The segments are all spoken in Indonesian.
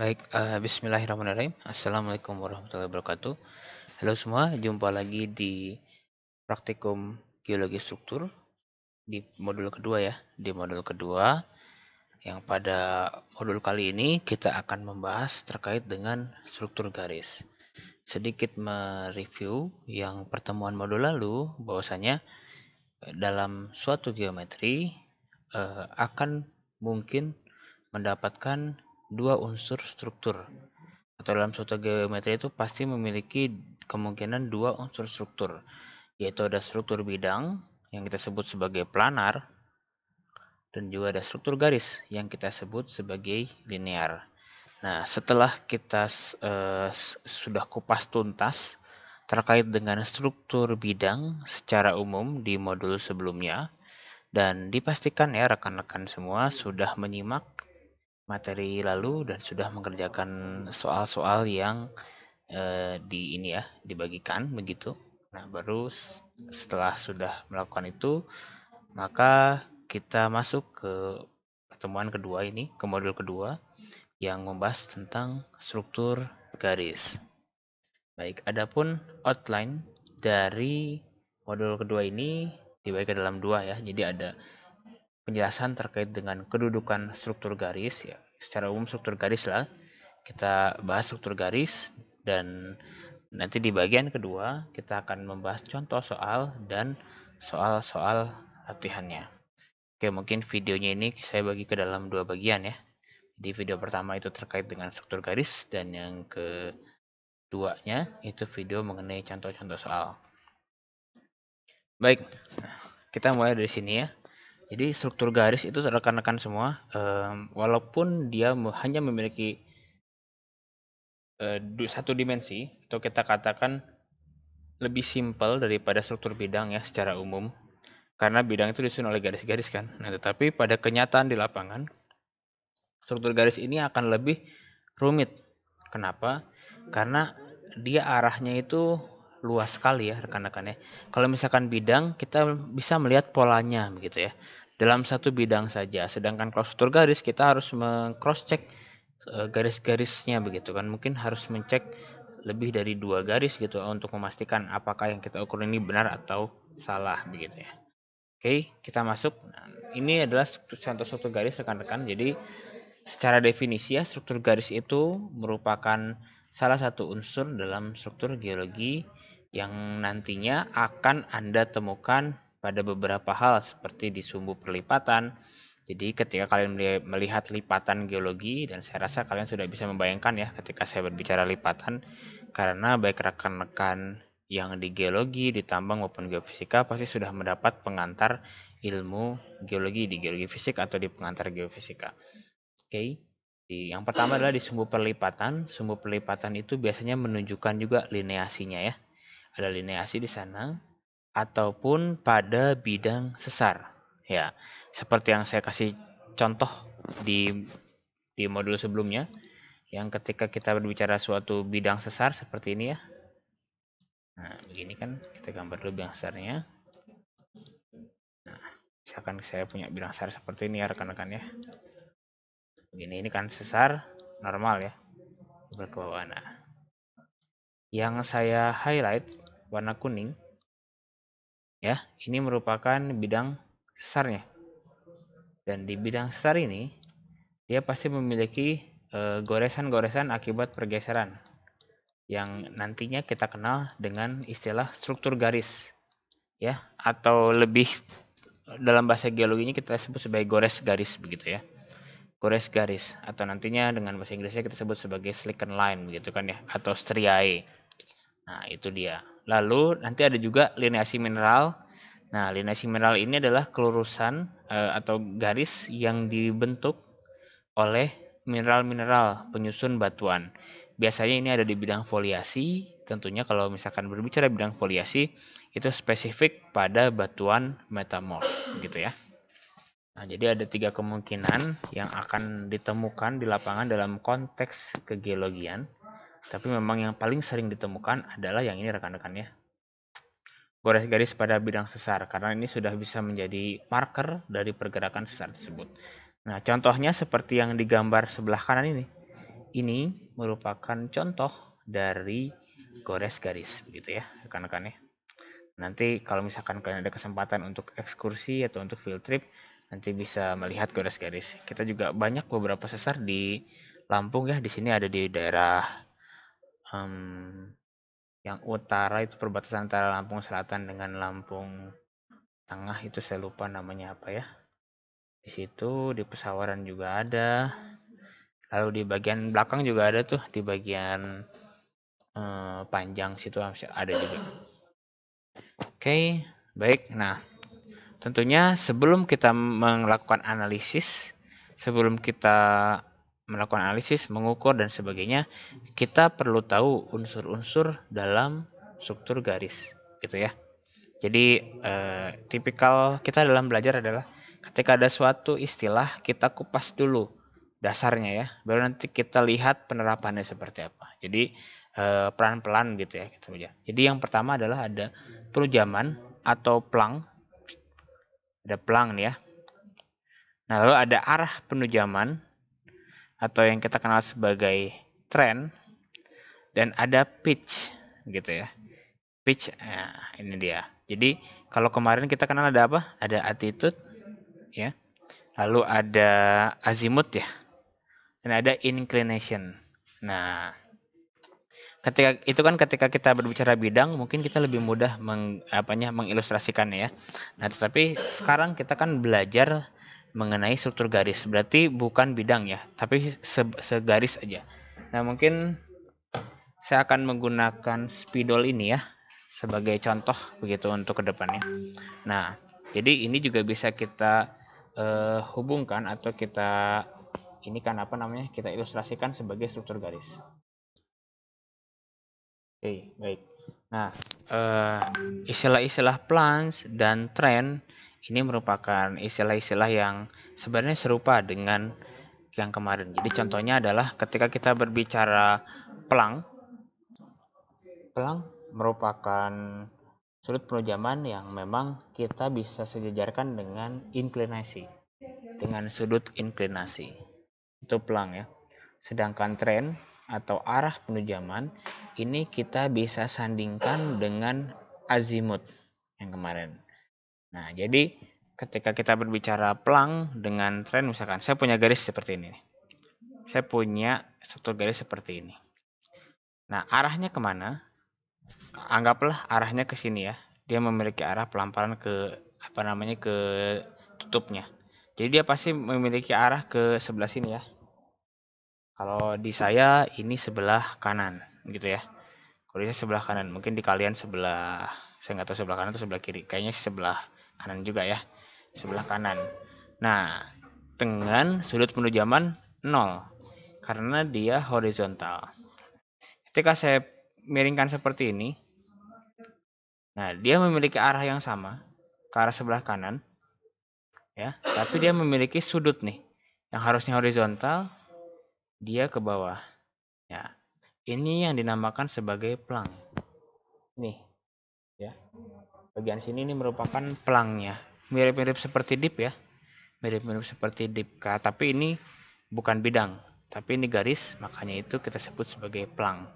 Baik, uh, bismillahirrahmanirrahim. Assalamualaikum warahmatullahi wabarakatuh. Halo semua, jumpa lagi di praktikum geologi struktur di modul kedua ya. Di modul kedua yang pada modul kali ini kita akan membahas terkait dengan struktur garis. Sedikit mereview yang pertemuan modul lalu bahwasanya eh, dalam suatu geometri uh, akan mungkin mendapatkan dua unsur struktur atau dalam suatu geometri itu pasti memiliki kemungkinan dua unsur struktur yaitu ada struktur bidang yang kita sebut sebagai planar dan juga ada struktur garis yang kita sebut sebagai linear. Nah, setelah kita uh, sudah kupas tuntas terkait dengan struktur bidang secara umum di modul sebelumnya dan dipastikan ya rekan-rekan semua sudah menyimak materi lalu dan sudah mengerjakan soal-soal yang eh, di ini ya dibagikan begitu. Nah, baru setelah sudah melakukan itu, maka kita masuk ke pertemuan kedua ini, ke modul kedua yang membahas tentang struktur garis. Baik, adapun outline dari modul kedua ini dibagi ke dalam dua ya. Jadi ada penjelasan terkait dengan kedudukan struktur garis ya secara umum struktur garis lah kita bahas struktur garis dan nanti di bagian kedua kita akan membahas contoh soal dan soal-soal latihannya oke mungkin videonya ini saya bagi ke dalam dua bagian ya di video pertama itu terkait dengan struktur garis dan yang keduanya itu video mengenai contoh-contoh soal baik kita mulai dari sini ya jadi struktur garis itu rekan-rekan semua, um, walaupun dia hanya memiliki uh, satu dimensi, atau kita katakan lebih simpel daripada struktur bidang ya secara umum, karena bidang itu disusun oleh garis-garis kan. Nah, tetapi pada kenyataan di lapangan, struktur garis ini akan lebih rumit. Kenapa? Karena dia arahnya itu luas sekali ya rekan-rekan ya. Kalau misalkan bidang kita bisa melihat polanya begitu ya dalam satu bidang saja. Sedangkan kalau struktur garis kita harus meng-cross check eh, garis-garisnya begitu kan. Mungkin harus mencek lebih dari dua garis gitu untuk memastikan apakah yang kita ukur ini benar atau salah begitu ya. Oke, kita masuk. ini adalah contoh struktur garis rekan-rekan. Jadi secara definisi ya struktur garis itu merupakan salah satu unsur dalam struktur geologi yang nantinya akan Anda temukan pada beberapa hal seperti di sumbu perlipatan. Jadi ketika kalian melihat lipatan geologi dan saya rasa kalian sudah bisa membayangkan ya ketika saya berbicara lipatan karena baik rekan-rekan yang di geologi, di tambang maupun geofisika pasti sudah mendapat pengantar ilmu geologi di geologi fisik atau di pengantar geofisika. Oke. Okay. Yang pertama adalah di sumbu perlipatan. Sumbu perlipatan itu biasanya menunjukkan juga lineasinya ya. Ada lineasi di sana ataupun pada bidang sesar. Ya, seperti yang saya kasih contoh di di modul sebelumnya yang ketika kita berbicara suatu bidang sesar seperti ini ya. Nah, begini kan kita gambar dulu bidang sesarnya. Nah, misalkan saya punya bidang sesar seperti ini ya rekan-rekan ya. Begini ini kan sesar normal ya. Berkewarna. Yang saya highlight warna kuning Ya, ini merupakan bidang sesarnya. Dan di bidang sesar ini, dia pasti memiliki eh, goresan-goresan akibat pergeseran yang nantinya kita kenal dengan istilah struktur garis ya atau lebih dalam bahasa geologinya kita sebut sebagai gores garis begitu ya gores garis atau nantinya dengan bahasa Inggrisnya kita sebut sebagai slicken line begitu kan ya atau striae nah itu dia Lalu nanti ada juga lineasi mineral. Nah, lineasi mineral ini adalah kelurusan uh, atau garis yang dibentuk oleh mineral-mineral penyusun batuan. Biasanya ini ada di bidang foliasi. Tentunya kalau misalkan berbicara bidang foliasi itu spesifik pada batuan metamorf gitu ya. Nah, jadi ada tiga kemungkinan yang akan ditemukan di lapangan dalam konteks kegeologian. Tapi memang yang paling sering ditemukan adalah yang ini rekan-rekan ya. Gores garis pada bidang sesar karena ini sudah bisa menjadi marker dari pergerakan sesar tersebut. Nah, contohnya seperti yang digambar sebelah kanan ini. Ini merupakan contoh dari gores garis begitu ya, rekan-rekan ya. Nanti kalau misalkan kalian ada kesempatan untuk ekskursi atau untuk field trip, nanti bisa melihat gores garis Kita juga banyak beberapa sesar di Lampung ya, di sini ada di daerah um, yang utara itu perbatasan antara Lampung Selatan dengan Lampung Tengah itu saya lupa namanya apa ya di situ di pesawaran juga ada lalu di bagian belakang juga ada tuh di bagian eh, panjang situ ada juga oke okay, baik nah tentunya sebelum kita melakukan analisis sebelum kita melakukan analisis, mengukur dan sebagainya, kita perlu tahu unsur-unsur dalam struktur garis, gitu ya. Jadi eh, tipikal kita dalam belajar adalah ketika ada suatu istilah kita kupas dulu dasarnya ya, baru nanti kita lihat penerapannya seperti apa. Jadi eh, pelan-pelan gitu ya gitu belajar. Jadi yang pertama adalah ada perujaman atau plang, ada plang nih ya. Nah lalu ada arah penujaman atau yang kita kenal sebagai trend dan ada pitch gitu ya. Pitch nah, ini dia. Jadi kalau kemarin kita kenal ada apa? Ada attitude ya. Lalu ada azimut ya. Dan ada inclination. Nah, ketika itu kan ketika kita berbicara bidang mungkin kita lebih mudah meng, apanya mengilustrasikannya ya. Nah, tetapi sekarang kita kan belajar mengenai struktur garis. Berarti bukan bidang ya, tapi se segaris aja. Nah, mungkin saya akan menggunakan spidol ini ya sebagai contoh begitu untuk kedepannya. Nah, jadi ini juga bisa kita uh, hubungkan atau kita ini kan apa namanya kita ilustrasikan sebagai struktur garis. Oke, baik. Nah, eh, istilah-istilah uh, plans dan trend ini merupakan istilah-istilah yang sebenarnya serupa dengan yang kemarin. Jadi contohnya adalah ketika kita berbicara pelang, pelang merupakan sudut penujaman yang memang kita bisa sejajarkan dengan inklinasi, dengan sudut inklinasi. Itu pelang ya. Sedangkan tren atau arah penujaman ini kita bisa sandingkan dengan azimut yang kemarin. Nah, jadi ketika kita berbicara pelang dengan tren misalkan saya punya garis seperti ini. Saya punya struktur garis seperti ini. Nah, arahnya kemana? Anggaplah arahnya ke sini ya. Dia memiliki arah pelamparan ke apa namanya ke tutupnya. Jadi dia pasti memiliki arah ke sebelah sini ya. Kalau di saya ini sebelah kanan gitu ya. Kalau di saya sebelah kanan, mungkin di kalian sebelah saya nggak tahu sebelah kanan atau sebelah kiri. Kayaknya sebelah kanan juga ya sebelah kanan nah dengan sudut pendujaman 0 karena dia horizontal ketika saya miringkan seperti ini nah dia memiliki arah yang sama ke arah sebelah kanan ya tapi dia memiliki sudut nih yang harusnya horizontal dia ke bawah ya ini yang dinamakan sebagai plank nih ya bagian sini ini merupakan pelangnya mirip-mirip seperti dip ya mirip-mirip seperti dip tapi ini bukan bidang tapi ini garis makanya itu kita sebut sebagai pelang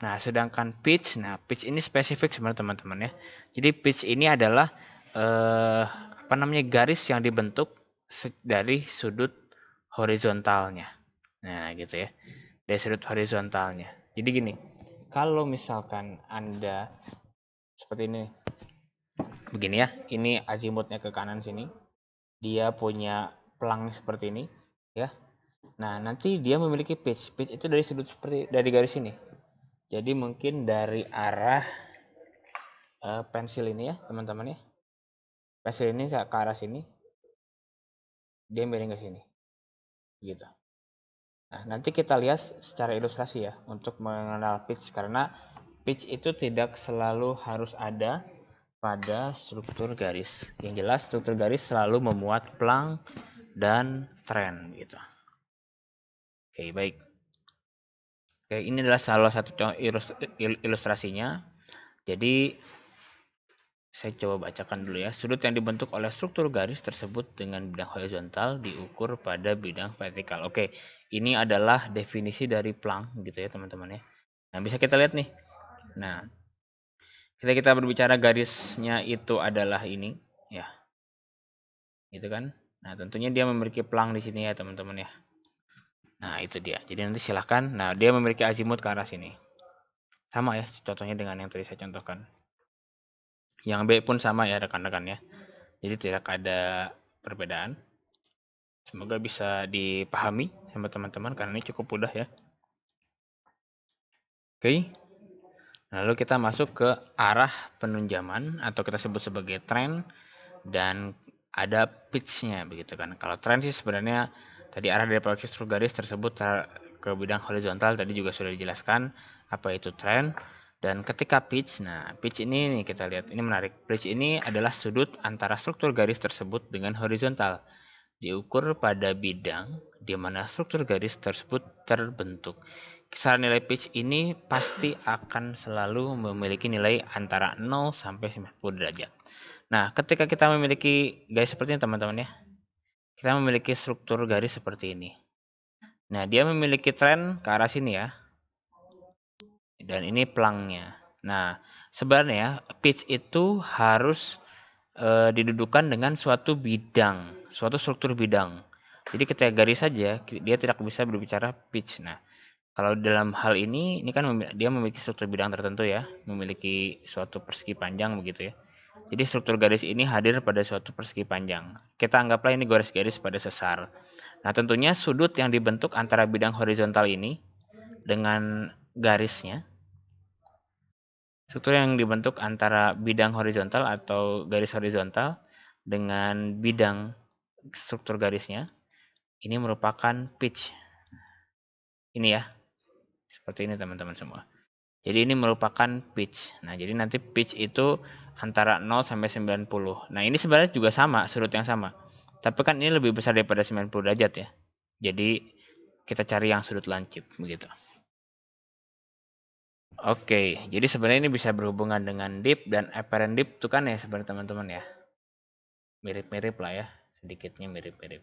nah sedangkan pitch nah pitch ini spesifik sebenarnya teman-teman ya jadi pitch ini adalah eh, apa namanya garis yang dibentuk dari sudut horizontalnya nah gitu ya dari sudut horizontalnya jadi gini kalau misalkan anda seperti ini begini ya ini azimutnya ke kanan sini dia punya pelang seperti ini ya nah nanti dia memiliki pitch pitch itu dari sudut seperti dari garis ini jadi mungkin dari arah uh, pensil ini ya teman-teman ya pensil ini ke arah sini dia miring ke sini gitu nah nanti kita lihat secara ilustrasi ya untuk mengenal pitch karena pitch itu tidak selalu harus ada pada struktur garis. Yang jelas struktur garis selalu memuat plank dan tren gitu. Oke, baik. Oke, ini adalah salah satu ilustrasinya. Jadi saya coba bacakan dulu ya. Sudut yang dibentuk oleh struktur garis tersebut dengan bidang horizontal diukur pada bidang vertikal. Oke, ini adalah definisi dari plank gitu ya, teman-teman ya. Nah, bisa kita lihat nih. Nah, kita kita berbicara garisnya itu adalah ini ya gitu kan nah tentunya dia memiliki pelang di sini ya teman-teman ya nah itu dia jadi nanti silahkan nah dia memiliki azimut ke arah sini sama ya contohnya dengan yang tadi saya contohkan yang B pun sama ya rekan-rekan ya jadi tidak ada perbedaan semoga bisa dipahami sama teman-teman karena ini cukup mudah ya oke okay. Lalu kita masuk ke arah penunjaman atau kita sebut sebagai tren dan ada pitch-nya begitu kan. Kalau tren sih sebenarnya tadi arah dari proyeksi struktur garis tersebut ter ke bidang horizontal tadi juga sudah dijelaskan apa itu tren dan ketika pitch. Nah, pitch ini nih kita lihat ini menarik. Pitch ini adalah sudut antara struktur garis tersebut dengan horizontal diukur pada bidang di mana struktur garis tersebut terbentuk kisaran nilai pitch ini pasti akan selalu memiliki nilai antara 0 sampai 90 derajat. Nah, ketika kita memiliki garis seperti ini teman-teman ya. Kita memiliki struktur garis seperti ini. Nah, dia memiliki tren ke arah sini ya. Dan ini pelangnya. Nah, sebenarnya pitch itu harus e, didudukan dengan suatu bidang, suatu struktur bidang. Jadi ketika garis saja dia tidak bisa berbicara pitch. Nah, kalau dalam hal ini, ini kan dia memiliki struktur bidang tertentu ya, memiliki suatu persegi panjang begitu ya. Jadi struktur garis ini hadir pada suatu persegi panjang. Kita anggaplah ini garis-garis pada sesar. Nah tentunya sudut yang dibentuk antara bidang horizontal ini dengan garisnya, struktur yang dibentuk antara bidang horizontal atau garis horizontal dengan bidang struktur garisnya, ini merupakan pitch. Ini ya, seperti ini teman-teman semua. Jadi ini merupakan pitch. Nah, jadi nanti pitch itu antara 0 sampai 90. Nah, ini sebenarnya juga sama, sudut yang sama. Tapi kan ini lebih besar daripada 90 derajat ya. Jadi kita cari yang sudut lancip begitu. Oke, jadi sebenarnya ini bisa berhubungan dengan deep dan apparent deep itu kan ya sebenarnya teman-teman ya. Mirip-mirip lah ya, sedikitnya mirip-mirip.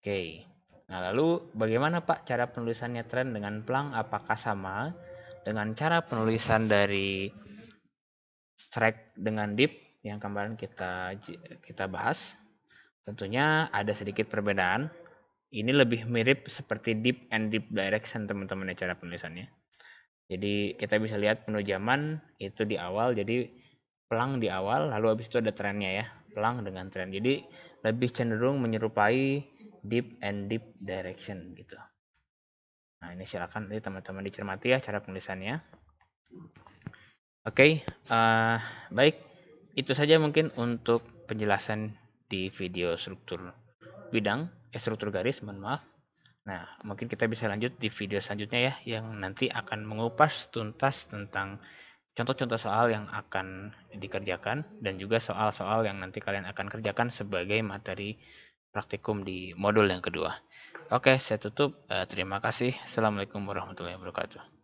Oke. Nah, lalu bagaimana Pak cara penulisannya tren dengan pelang Apakah sama dengan cara penulisan dari strike dengan dip yang kemarin kita kita bahas? Tentunya ada sedikit perbedaan. Ini lebih mirip seperti dip and dip Direction teman-teman ya cara penulisannya. Jadi kita bisa lihat penujaman itu di awal, jadi pelang di awal, lalu habis itu ada trennya ya, pelang dengan tren. Jadi lebih cenderung menyerupai deep and deep direction gitu. Nah ini silakan nanti teman-teman dicermati ya cara penulisannya. Oke, okay, uh, eh, baik itu saja mungkin untuk penjelasan di video struktur bidang, eh, struktur garis, mohon maaf. Nah, mungkin kita bisa lanjut di video selanjutnya ya, yang nanti akan mengupas tuntas tentang contoh-contoh soal yang akan dikerjakan dan juga soal-soal yang nanti kalian akan kerjakan sebagai materi praktikum di modul yang kedua. Oke, saya tutup. Eh, terima kasih. Assalamualaikum warahmatullahi wabarakatuh.